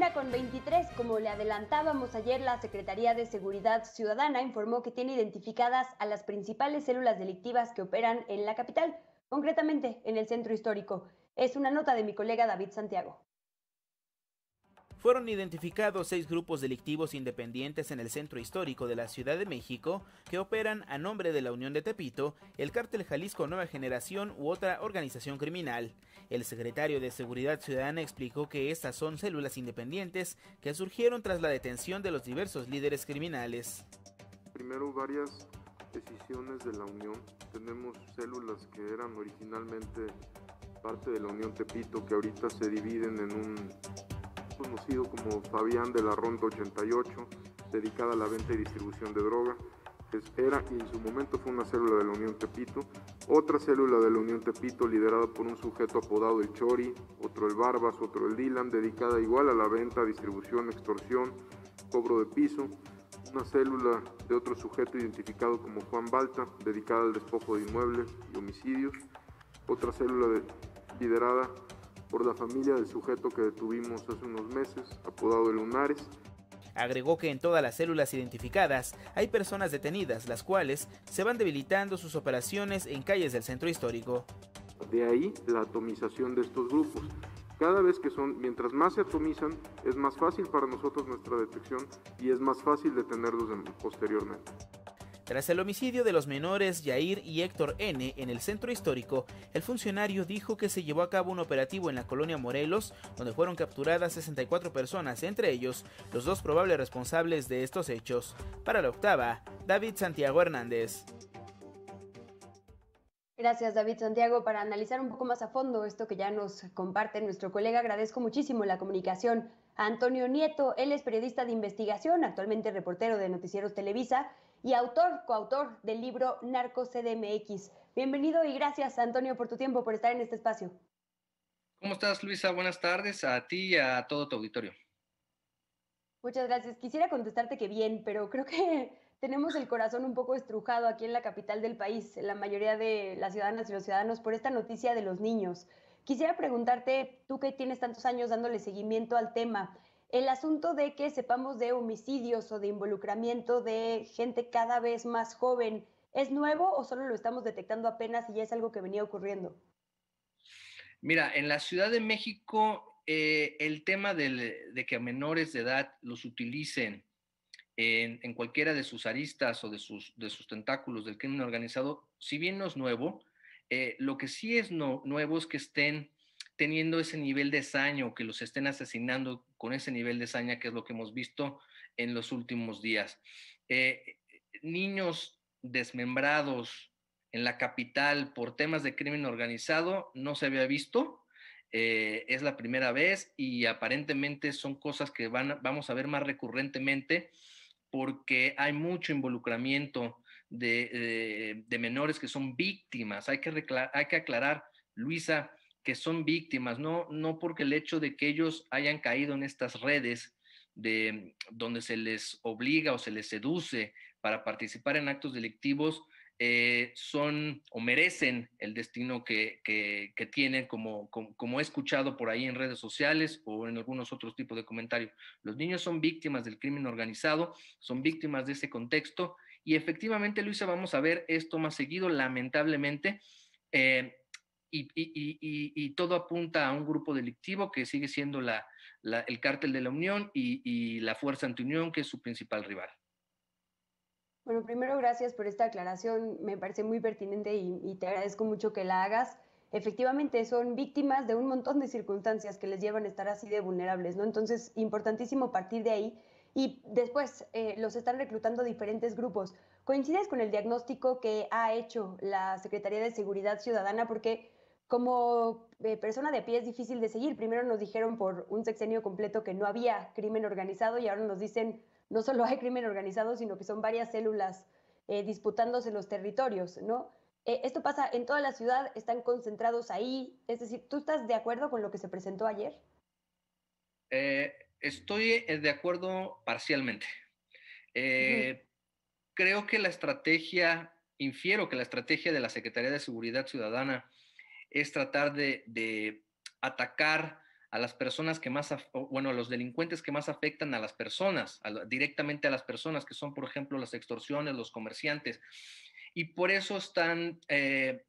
una con 23, como le adelantábamos ayer, la Secretaría de Seguridad Ciudadana informó que tiene identificadas a las principales células delictivas que operan en la capital, concretamente en el centro histórico. Es una nota de mi colega David Santiago fueron identificados seis grupos delictivos independientes en el centro histórico de la Ciudad de México que operan a nombre de la Unión de Tepito, el Cártel Jalisco Nueva Generación u otra organización criminal. El secretario de Seguridad Ciudadana explicó que estas son células independientes que surgieron tras la detención de los diversos líderes criminales. Primero varias decisiones de la Unión. Tenemos células que eran originalmente parte de la Unión Tepito que ahorita se dividen en un conocido como Fabián de la Ronda 88, dedicada a la venta y distribución de droga. Era y en su momento fue una célula de la Unión Tepito, otra célula de la Unión Tepito liderada por un sujeto apodado el Chori, otro el Barbas, otro el Dylan, dedicada igual a la venta, distribución, extorsión, cobro de piso, una célula de otro sujeto identificado como Juan Balta, dedicada al despojo de inmuebles y homicidios, otra célula liderada por la familia del sujeto que detuvimos hace unos meses, apodado de Lunares. Agregó que en todas las células identificadas hay personas detenidas, las cuales se van debilitando sus operaciones en calles del centro histórico. De ahí la atomización de estos grupos. Cada vez que son, mientras más se atomizan, es más fácil para nosotros nuestra detección y es más fácil detenerlos posteriormente. Tras el homicidio de los menores Yair y Héctor N. en el centro histórico, el funcionario dijo que se llevó a cabo un operativo en la colonia Morelos, donde fueron capturadas 64 personas, entre ellos los dos probables responsables de estos hechos. Para la octava, David Santiago Hernández. Gracias David Santiago para analizar un poco más a fondo esto que ya nos comparte nuestro colega. Agradezco muchísimo la comunicación Antonio Nieto, él es periodista de investigación, actualmente reportero de Noticieros Televisa y autor, coautor del libro Narco CDMX. Bienvenido y gracias, Antonio, por tu tiempo, por estar en este espacio. ¿Cómo estás, Luisa? Buenas tardes a ti y a todo tu auditorio. Muchas gracias. Quisiera contestarte que bien, pero creo que tenemos el corazón un poco estrujado aquí en la capital del país, la mayoría de las ciudadanas y los ciudadanos, por esta noticia de los niños. Quisiera preguntarte, tú que tienes tantos años dándole seguimiento al tema, el asunto de que sepamos de homicidios o de involucramiento de gente cada vez más joven, ¿es nuevo o solo lo estamos detectando apenas y ya es algo que venía ocurriendo? Mira, en la Ciudad de México, eh, el tema de que a menores de edad los utilicen en, cualquiera de sus aristas o de sus, de sus tentáculos del crimen organizado, si bien no es nuevo, eh, lo que sí es nuevo es que estén teniendo ese nivel de saña que los estén asesinando con ese nivel de saña que es lo que hemos visto en los últimos días. Eh, niños desmembrados en la capital por temas de crimen organizado no se había visto. Eh, es la primera vez y aparentemente son cosas que van, vamos a ver más recurrentemente porque hay mucho involucramiento de, eh, menores que son víctimas. Hay que, hay que aclarar, Luisa, son víctimas, no, no porque el hecho de que ellos hayan caído en estas redes de donde se les obliga o se les seduce para participar en actos delictivos, eh, son o merecen el destino que, que, tienen, como, como, he escuchado por ahí en redes sociales o en algunos otros tipos de comentarios. Los niños son víctimas del crimen organizado, son víctimas de ese contexto y efectivamente, Luisa, vamos a ver esto más seguido, lamentablemente. Eh, y, todo apunta a un grupo delictivo que sigue siendo el cártel de la Unión y, la Fuerza Antiunión, que es su principal rival. Bueno, primero gracias por esta aclaración, me parece muy pertinente y, te agradezco mucho que la hagas. Efectivamente, son víctimas de un montón de circunstancias que les llevan a estar así de vulnerables, ¿no? Entonces, importantísimo partir de ahí y después eh, los están reclutando diferentes grupos. ¿Coincides con el diagnóstico que ha hecho la Secretaría de Seguridad Ciudadana? Porque como eh, persona de pie es difícil de seguir. Primero nos dijeron por un sexenio completo que no había crimen organizado y ahora nos dicen no solo hay crimen organizado, sino que son varias células eh, disputándose los territorios, ¿no? Eh, esto pasa en toda la ciudad, están concentrados ahí. Es decir, ¿tú estás de acuerdo con lo que se presentó ayer? estoy de acuerdo parcialmente. Creo que la estrategia, infiero que la estrategia de la Secretaría de Seguridad Ciudadana es tratar de, atacar a las personas que más, bueno, a los delincuentes que más afectan a las personas, directamente a las personas, que son, por ejemplo, las extorsiones, los comerciantes. Y por eso están, eh,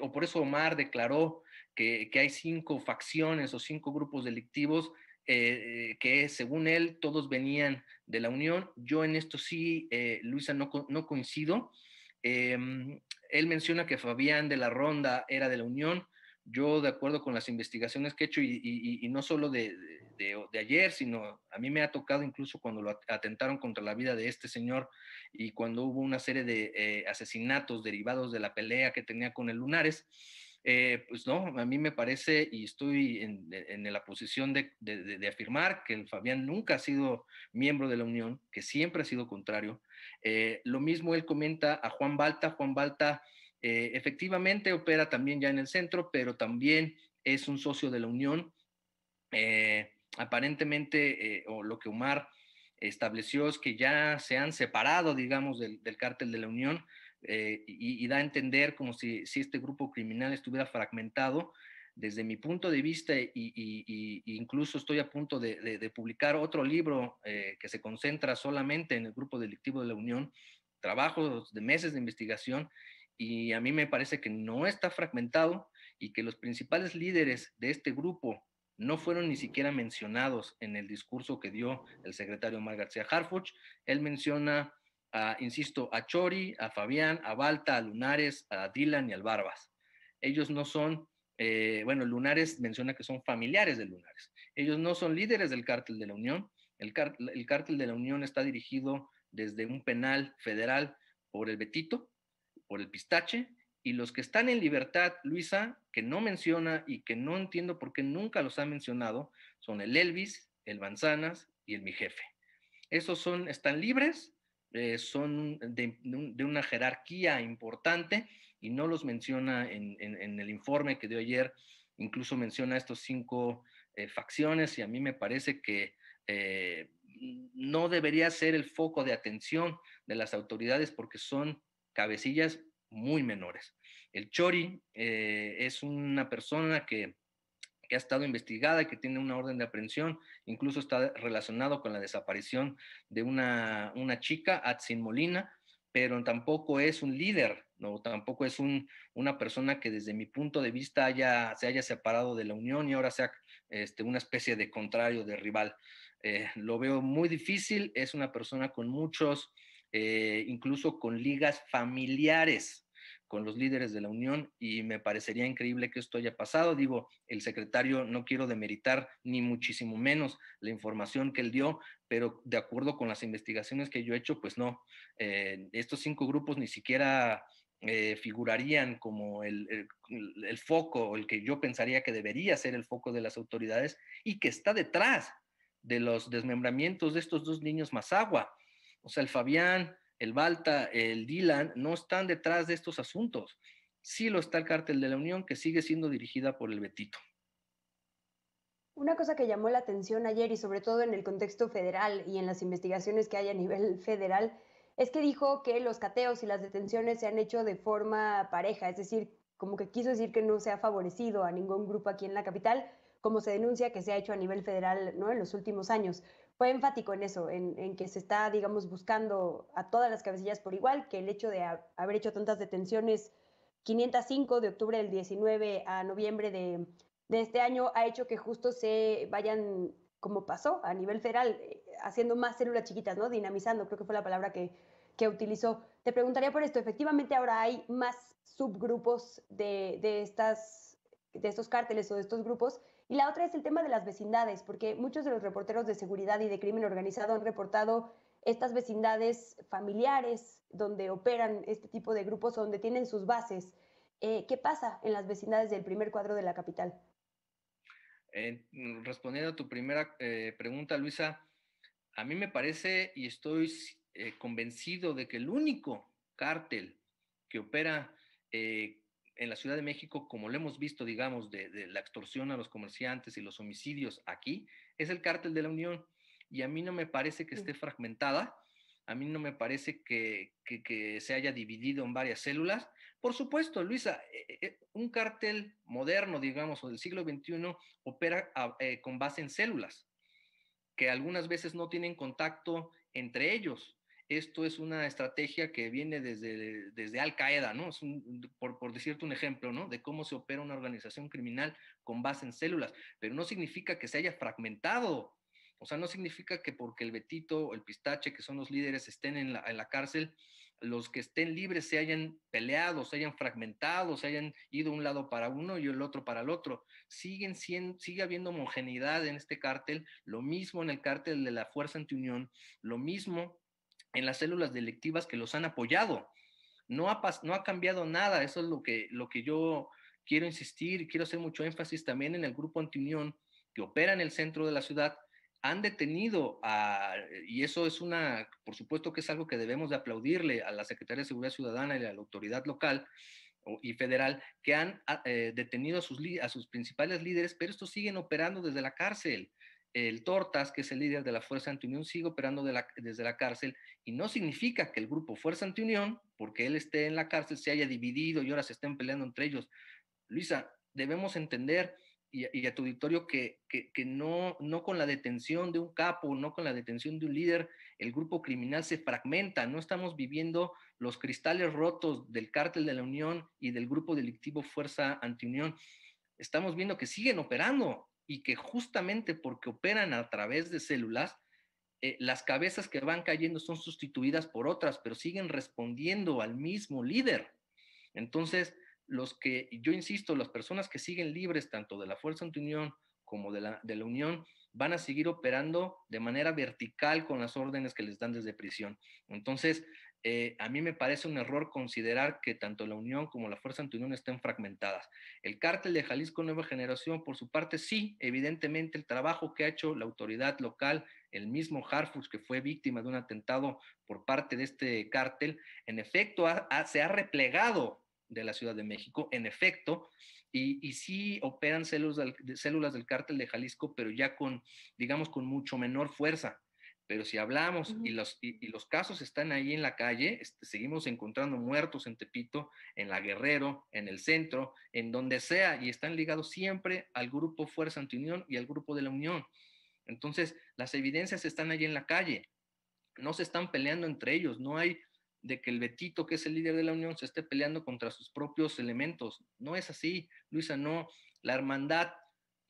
o por eso Omar declaró que, hay cinco facciones o cinco grupos delictivos eh, eh, que, según él, todos venían de la Unión. Yo en esto sí, Luisa, no, no coincido. Em, él menciona que Fabián de la Ronda era de la Unión. Yo, de acuerdo con las investigaciones que he hecho, y, no solo de, ayer, sino a mí me ha tocado incluso cuando lo atentaron contra la vida de este señor y cuando hubo una serie de eh, asesinatos derivados de la pelea que tenía con el Lunares, eh, pues no, a mí me parece y estoy en, la posición de, afirmar que el Fabián nunca ha sido miembro de la Unión, que siempre ha sido contrario. Eh, lo mismo él comenta a Juan Balta. Juan Balta eh, efectivamente opera también ya en el centro, pero también es un socio de la Unión. aparentemente, o lo que Omar estableció es que ya se han separado, digamos, del, del cártel de la Unión eh, y, da a entender como si, este grupo criminal estuviera fragmentado. Desde mi punto de vista, y, incluso estoy a punto de, publicar otro libro eh, que se concentra solamente en el grupo delictivo de la Unión, trabajos de meses de investigación, y a mí me parece que no está fragmentado y que los principales líderes de este grupo no fueron ni siquiera mencionados en el discurso que dio el secretario Omar García Harfuch. Él menciona insisto, a Chori, a Fabián, a Balta, a Lunares, a Dylan y al Barbas. Ellos no son, eh, bueno, Lunares menciona que son familiares de Lunares. Ellos no son líderes del cártel de la Unión. El, el cártel de la Unión está dirigido desde un penal federal por el Betito, por el Pistache, y los que están en libertad, Luisa, que no menciona y que no entiendo por qué nunca los ha mencionado, son el Elvis, el Manzanas y el Mi Jefe. Esos son, están libres eh, son de, una jerarquía importante y no los menciona en, el informe que dio ayer, incluso menciona estos cinco eh, facciones y a mí me parece que eh, no debería ser el foco de atención de las autoridades porque son cabecillas muy menores. El Chori es una persona que que ha estado investigada, y que tiene una orden de aprehensión, incluso está relacionado con la desaparición de una, una chica, Atsin Molina, pero tampoco es un líder, no, tampoco es un, una persona que desde mi punto de vista haya, se haya separado de la Unión y ahora sea este, una especie de contrario, de rival. Eh, lo veo muy difícil, es una persona con muchos, eh, incluso con ligas familiares, con los líderes de la Unión y me parecería increíble que esto haya pasado. Digo, el secretario no quiero demeritar ni muchísimo menos la información que él dio, pero de acuerdo con las investigaciones que yo he hecho, pues no. Eh, estos cinco grupos ni siquiera eh, figurarían como el, el, foco, el que yo pensaría que debería ser el foco de las autoridades y que está detrás de los desmembramientos de estos dos niños más agua, O sea, el Fabián, el Balta, el Dylan, no están detrás de estos asuntos. Sí lo está el Cártel de la Unión, que sigue siendo dirigida por el Betito. Una cosa que llamó la atención ayer y sobre todo en el contexto federal y en las investigaciones que hay a nivel federal es que dijo que los cateos y las detenciones se han hecho de forma pareja, es decir, como que quiso decir que no se ha favorecido a ningún grupo aquí en la capital, como se denuncia que se ha hecho a nivel federal ¿no? en los últimos años fue enfático en eso, en, que se está, digamos, buscando a todas las cabecillas por igual, que el hecho de haber hecho tantas detenciones, 505 de octubre del 19 a noviembre de, este año, ha hecho que justo se vayan, como pasó a nivel federal, eh, haciendo más células chiquitas, ¿no? Dinamizando, creo que fue la palabra que, utilizó. Te preguntaría por esto, efectivamente ahora hay más subgrupos de, de estas de estos cárteles o de estos grupos y la otra es el tema de las vecindades, porque muchos de los reporteros de seguridad y de crimen organizado han reportado estas vecindades familiares donde operan este tipo de grupos, donde tienen sus bases. Eh, ¿Qué pasa en las vecindades del primer cuadro de la capital? Eh, respondiendo a tu primera eh, pregunta, Luisa, a mí me parece y estoy convencido de que el único cártel que opera en la Ciudad de México, como lo hemos visto, digamos, de, la extorsión a los comerciantes y los homicidios aquí, es el cártel de la Unión. Y a mí no me parece que esté fragmentada, a mí no me parece que, se haya dividido en varias células. Por supuesto, Luisa, eh, eh, un cártel moderno, digamos, o del siglo XXI, opera eh, con base en células, que algunas veces no tienen contacto entre ellos, esto es una estrategia que viene desde, desde Al-Qaeda, ¿no? Es por, por, decirte un ejemplo, ¿no? De cómo se opera una organización criminal con base en células, pero no significa que se haya fragmentado. O sea, no significa que porque el Betito o el Pistache, que son los líderes, estén en la, cárcel, los que estén libres se hayan peleado, se hayan fragmentado, se hayan ido un lado para uno y el otro para el otro. Siguen siendo, sigue habiendo homogeneidad en este cártel, lo mismo en el cártel de la Fuerza Antiunión, lo mismo en las células delictivas que los han apoyado. No ha, no ha cambiado nada, eso es lo que, lo que yo quiero insistir, y quiero hacer mucho énfasis también en el grupo Antiunión que opera en el centro de la ciudad, han detenido a, y eso es una, por supuesto que es algo que debemos de aplaudirle a la Secretaría de Seguridad Ciudadana y a la autoridad local y federal, que han eh, detenido a sus, a sus principales líderes, pero estos siguen operando desde la cárcel el Tortas, que es el líder de la Fuerza Antiunión, sigue operando desde la cárcel y no significa que el grupo Fuerza Antiunión, porque él esté en la cárcel, se haya dividido y ahora se estén peleando entre ellos. Luisa, debemos entender y, a tu auditorio que, no, no con la detención de un capo, no con la detención de un líder, el grupo criminal se fragmenta. No estamos viviendo los cristales rotos del cártel de la Unión y del grupo delictivo Fuerza Antiunión. Estamos viendo que siguen operando, y que justamente porque operan a través de células, eh, las cabezas que van cayendo son sustituidas por otras, pero siguen respondiendo al mismo líder. Entonces, los que, yo insisto, las personas que siguen libres tanto de la fuerza antiunión unión como de la, de la unión, van a seguir operando de manera vertical con las órdenes que les dan desde prisión. Entonces, eh, a mí me parece un error considerar que tanto la Unión como la Fuerza Antiunión estén fragmentadas. El cártel de Jalisco Nueva Generación, por su parte, sí, evidentemente el trabajo que ha hecho la autoridad local, el mismo Harfus, que fue víctima de un atentado por parte de este cártel, en efecto se ha replegado de la Ciudad de México, en efecto, y, sí operan células del, células del cártel de Jalisco, pero ya con, digamos, con mucho menor fuerza pero si hablamos y, los, y, los casos están ahí en la calle, este, seguimos encontrando muertos en Tepito, en la Guerrero, en el centro, en donde sea, y están ligados siempre al grupo Fuerza Antiunión y al grupo de la Unión. Entonces, las evidencias están ahí en la calle, no se están peleando entre ellos, no hay de que el Betito, que es el líder de la Unión, se esté peleando contra sus propios elementos. No es así, Luisa, no. La hermandad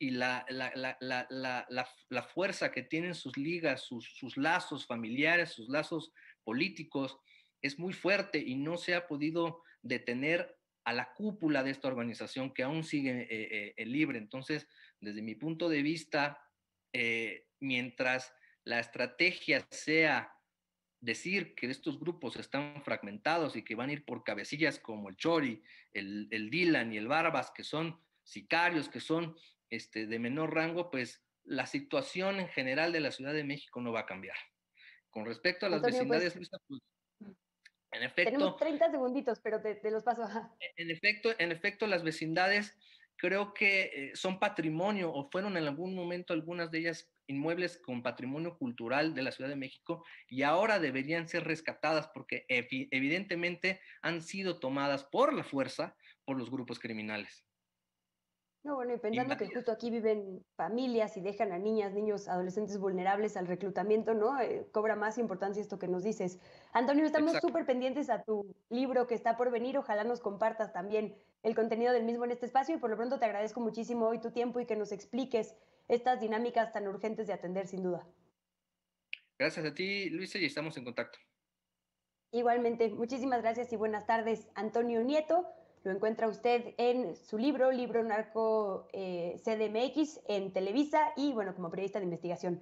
y la, la, fuerza que tienen sus ligas, sus, lazos familiares, sus lazos políticos, es muy fuerte y no se ha podido detener a la cúpula de esta organización que aún sigue eh, eh, eh, libre. Entonces, desde mi punto de vista, mientras la estrategia sea decir que estos grupos están fragmentados y que van a ir por cabecillas como el Chori, el, el Dylan y el Barbas, que son sicarios, que son este, de menor rango, pues la situación en general de la Ciudad de México no va a cambiar. Con respecto a las pues, vecindades, pues, en efecto... Tenemos 30 segunditos, pero te, los paso. E, en efecto, en efecto, las vecindades creo que eh, son patrimonio o fueron en algún momento algunas de ellas inmuebles con patrimonio cultural de la Ciudad de México y ahora deberían ser rescatadas porque evidentemente han sido tomadas por la fuerza por los grupos criminales. No, bueno, y pensando que justo aquí viven familias y dejan a niñas, niños, adolescentes vulnerables al reclutamiento, ¿no? Eh, cobra más importancia esto que nos dices. Antonio, estamos súper pendientes a tu libro que está por venir. Ojalá nos compartas también el contenido del mismo en este espacio y por lo pronto te agradezco muchísimo hoy tu tiempo y que nos expliques estas dinámicas tan urgentes de atender, sin duda. Gracias a ti, Luisa, y estamos en contacto. Igualmente, muchísimas gracias y buenas tardes, Antonio Nieto. Lo encuentra usted en su libro, Libro Narco eh, CDMX, en Televisa y, bueno, como periodista de investigación.